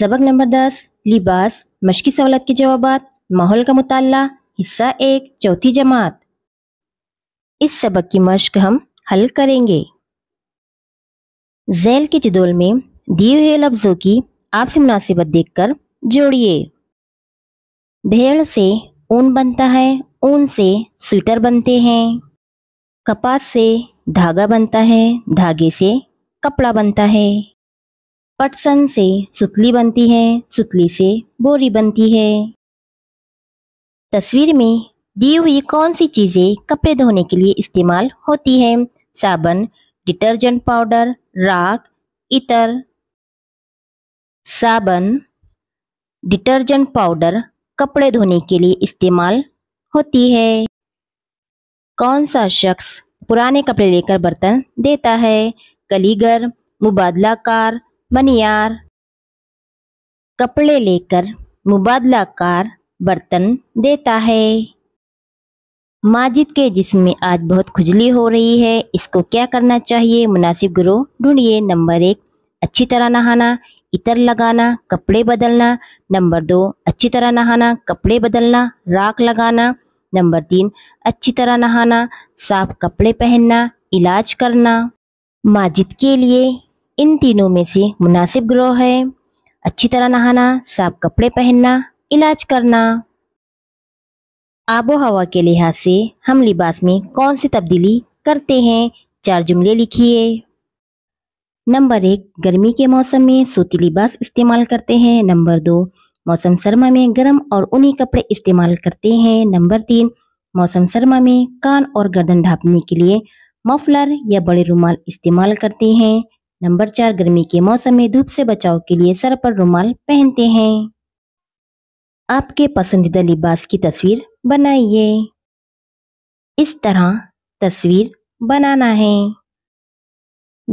सबक नंबर दस लिबास मशक़ी सवालत के जवाब माहौल का मुताला हिस्सा एक चौथी जमात इस सबक की मश्क हम हल करेंगे जैल के जदोल में दिए हुए लफ्ज़ों की आपसे मुनासिबत देखकर जोड़िए भेड़ से ऊन बनता है ऊन से स्वेटर बनते हैं कपास से धागा बनता है धागे से कपड़ा बनता है पटसन से सुतली बनती है सुतली से बोरी बनती है तस्वीर में दी हुई कौन सी चीज़ें कपड़े धोने के लिए इस्तेमाल होती है साबन डिटर्जेंट पाउडर राख इतर साबन डिटर्जेंट पाउडर कपड़े धोने के लिए इस्तेमाल होती है कौन सा शख्स पुराने कपड़े लेकर बर्तन देता है कलीगर मुबादलाकार मनियार कपड़े लेकर मुबादला कार बर्तन देता है माजिद के जिसम में आज बहुत खुजली हो रही है इसको क्या करना चाहिए मुनासिब ग्रो ढूंढिए नंबर एक अच्छी तरह नहाना इतर लगाना कपड़े बदलना नंबर दो अच्छी तरह नहाना कपड़े बदलना राख लगाना नंबर तीन अच्छी तरह नहाना साफ कपड़े पहनना इलाज करना माजिद के लिए इन तीनों में से मुनासिब ग्रह है अच्छी तरह नहाना साफ कपड़े पहनना इलाज करना आबो हवा के लिहाज से हम लिबास में कौन सी तब्दीली करते हैं चार जुमले लिखिए नंबर एक गर्मी के मौसम में सूती लिबास इस्तेमाल करते हैं नंबर दो मौसम सरमा में गर्म और ऊनी कपड़े इस्तेमाल करते हैं नंबर तीन मौसम सरमा में कान और गर्दन ढापने के लिए मफलर या बड़े रुमाल इस्तेमाल करते हैं नंबर चार गर्मी के मौसम में धूप से बचाव के लिए सर पर रुमाल पहनते हैं आपके पसंदीदा लिबास की तस्वीर बनाइए इस तरह तस्वीर बनाना है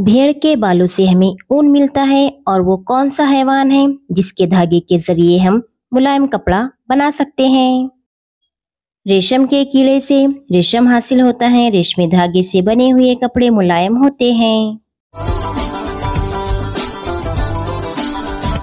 भेड़ के बालों से हमें ऊन मिलता है और वो कौन सा हैवान है जिसके धागे के जरिए हम मुलायम कपड़ा बना सकते हैं रेशम के कीड़े से रेशम हासिल होता है रेशमी धागे से बने हुए कपड़े मुलायम होते हैं